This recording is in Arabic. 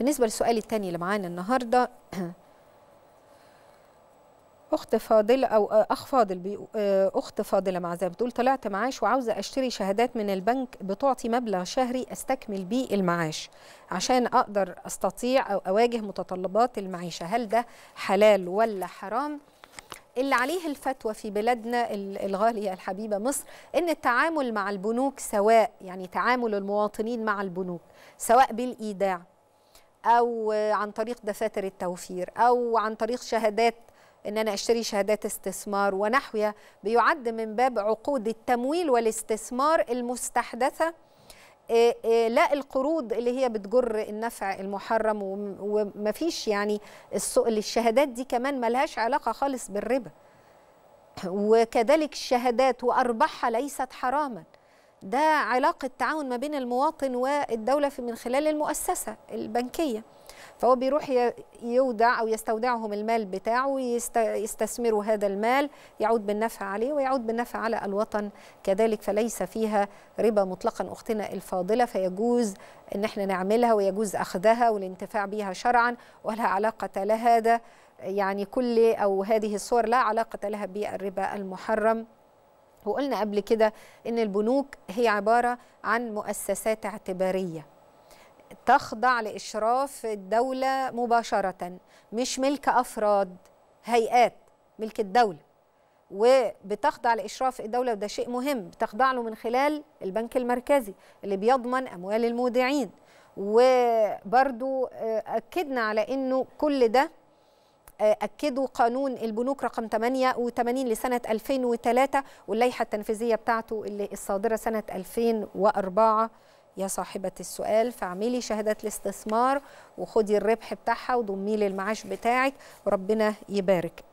بالنسبه للسؤال الثاني اللي معانا النهارده اخت فاضله او اخ فاضل اخت فاضله معزة بتقول طلعت معاش وعاوزه اشتري شهادات من البنك بتعطي مبلغ شهري استكمل بيه المعاش عشان اقدر استطيع او اواجه متطلبات المعيشه هل ده حلال ولا حرام اللي عليه الفتوى في بلادنا الغالية الحبيبة مصر أن التعامل مع البنوك سواء يعني تعامل المواطنين مع البنوك سواء بالإيداع او عن طريق دفاتر التوفير او عن طريق شهادات ان انا اشتري شهادات استثمار ونحوها بيعد من باب عقود التمويل والاستثمار المستحدثه آه، آه، لا القروض اللي هي بتجر النفع المحرم ومفيش يعني الشهادات دي كمان ملهاش علاقه خالص بالربا وكذلك الشهادات وارباحها ليست حراما ده علاقة تعاون ما بين المواطن والدولة في من خلال المؤسسة البنكية فهو بيروح يودع أو يستودعهم المال بتاعه ويستثمروا هذا المال يعود بالنفع عليه ويعود بالنفع على الوطن كذلك فليس فيها ربا مطلقا أختنا الفاضلة فيجوز أن احنا نعملها ويجوز أخذها والانتفاع بها شرعا ولا علاقة لها يعني كل أو هذه الصور لا علاقة لها بالربا المحرم وقلنا قبل كده ان البنوك هي عباره عن مؤسسات اعتباريه تخضع لاشراف الدوله مباشره مش ملك افراد هيئات ملك الدوله وبتخضع لاشراف الدوله وده شيء مهم بتخضع له من خلال البنك المركزي اللي بيضمن اموال المودعين وبرضو آه، اكدنا على انه كل ده اكدوا قانون البنوك رقم 88 لسنه 2003 واللائحه التنفيذيه بتاعته اللي الصادره سنه 2004 يا صاحبة السؤال فاعملي شهادة الاستثمار وخدي الربح بتاعها وضمي للمعاش بتاعك وربنا يبارك